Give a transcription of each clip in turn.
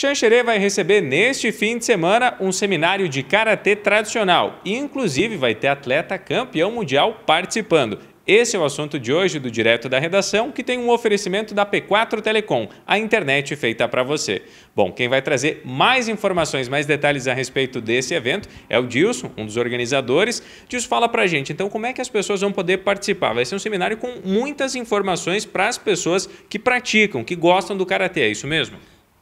Xanxerê vai receber neste fim de semana um seminário de karatê tradicional e, inclusive, vai ter atleta campeão mundial participando. Esse é o assunto de hoje do Direto da Redação, que tem um oferecimento da P4 Telecom, a internet feita para você. Bom, quem vai trazer mais informações, mais detalhes a respeito desse evento é o Dilson, um dos organizadores. Dilson, fala para a gente, então, como é que as pessoas vão poder participar? Vai ser um seminário com muitas informações para as pessoas que praticam, que gostam do Karatê, é isso mesmo?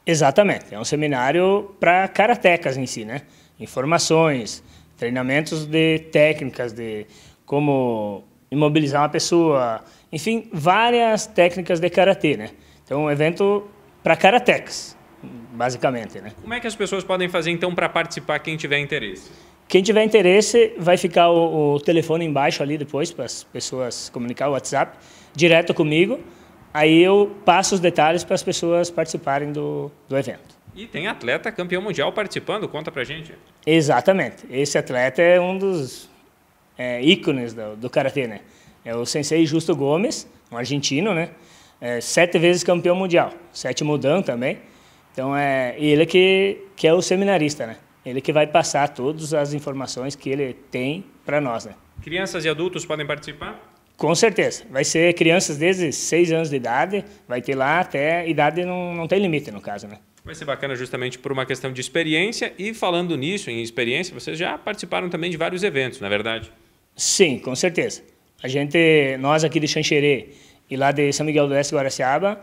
Exatamente. É um seminário para karatecas em si, né? Informações, treinamentos de técnicas de como imobilizar uma pessoa, enfim, várias técnicas de karatê, né? Então, um evento para karatecas, basicamente, né? Como é que as pessoas podem fazer então para participar quem tiver interesse? Quem tiver interesse, vai ficar o, o telefone embaixo ali depois para as pessoas comunicar o WhatsApp direto comigo aí eu passo os detalhes para as pessoas participarem do, do evento. E tem atleta campeão mundial participando, conta para gente. Exatamente. Esse atleta é um dos é, ícones do, do Karatê, né? É o sensei Justo Gomes, um argentino, né? É, sete vezes campeão mundial, sétimo dan também. Então é ele que, que é o seminarista, né? Ele que vai passar todas as informações que ele tem para nós, né? Crianças e adultos podem participar? Com certeza. Vai ser crianças desde 6 anos de idade, vai ter lá até idade não, não tem limite, no caso, né? Vai ser bacana justamente por uma questão de experiência. E falando nisso, em experiência, vocês já participaram também de vários eventos, na é verdade? Sim, com certeza. A gente, nós aqui de Xanxerê e lá de São Miguel do Oeste, Guaraciaba,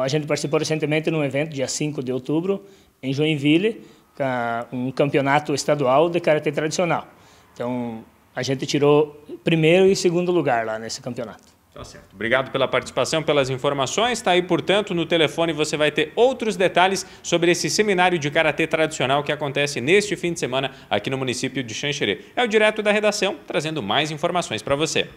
a gente participou recentemente num evento, dia 5 de outubro, em Joinville, um campeonato estadual de karatê tradicional. Então, a gente tirou primeiro e segundo lugar lá nesse campeonato. Tá certo. Obrigado pela participação, pelas informações. Está aí, portanto, no telefone você vai ter outros detalhes sobre esse seminário de karatê tradicional que acontece neste fim de semana aqui no município de Xanxerê. É o direto da redação, trazendo mais informações para você.